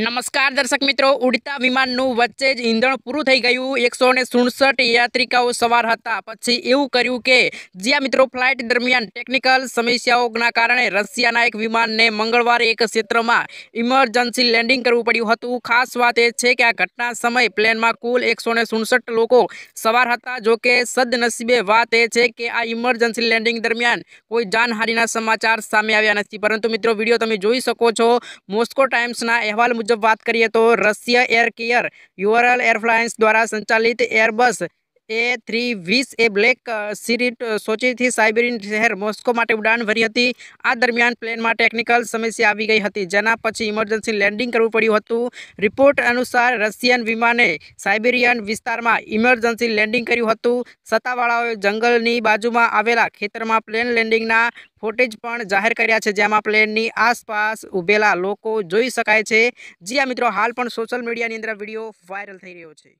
નમસ્કાર દર્શક મિત્રો ઉડતા વિમાન નું વચ્ચે જ ઇંધણ પૂરું થઈ ગયું 167 યાત્રીકાઓ સવાર હતા પછી એવું કર્યું કે જીયા મિત્રો ફ્લાઇટ દરમિયાન ટેકનિકલ સમસ્યાઓ ના કારણે રશિયા ના એક વિમાન ને મંગળવારે એક ક્ષેત્ર માં ઇમરજન્સી લેન્ડિંગ કરવું પડ્યું હતું ખાસ વાત એ છે કે આ ઘટના સમયે પ્લેન માં કુલ 167 લોકો સવાર હતા જો કે સદનસીબે વાત એ છે કે આ ઇમરજન્સી લેન્ડિંગ દરમિયાન કોઈ જાનહાનિ ના સમાચાર સામે આવ્યા નથી પરંતુ મિત્રો વિડિયો તમે જોઈ શકો છો મોસ્કો ટાઇમ્સ ના અહેવાલ जब बात करिए तो Russia air care Ural airlines द्वारा संचालित एयरबस એ 320 એ બ્લેક સિરીટ સોચી થી સાઇબિરીન શહેર મોસ્કો માટે ઉડાન ભરી હતી આ દરમિયાન ફ્લાઇટમાં ટેકનિકલ સમસ્યા આવી ગઈ હતી જેના પછી ઇમરજન્સી લેન્ડિંગ કરવું પડ્યું હતું રિપોર્ટ અનુસાર રશિયન વિમાને સાઇબિરીયન વિસ્તારમાં ઇમરજન્સી લેન્ડિંગ કર્યું હતું સતાવાળાઓ જંગલની બાજુમાં આવેલા ક્ષેત્રમાં પ્લેન લેન્ડિંગના ફૂટેજ પણ જાહેર કર્યા છે જેમાં પ્લેનની આસપાસ ઉભેલા લોકો જોઈ શકાય છે જે આ મિત્રો હાલ પણ સોશિયલ મીડિયાની અંદર વિડિયો વાયરલ થઈ રહ્યો છે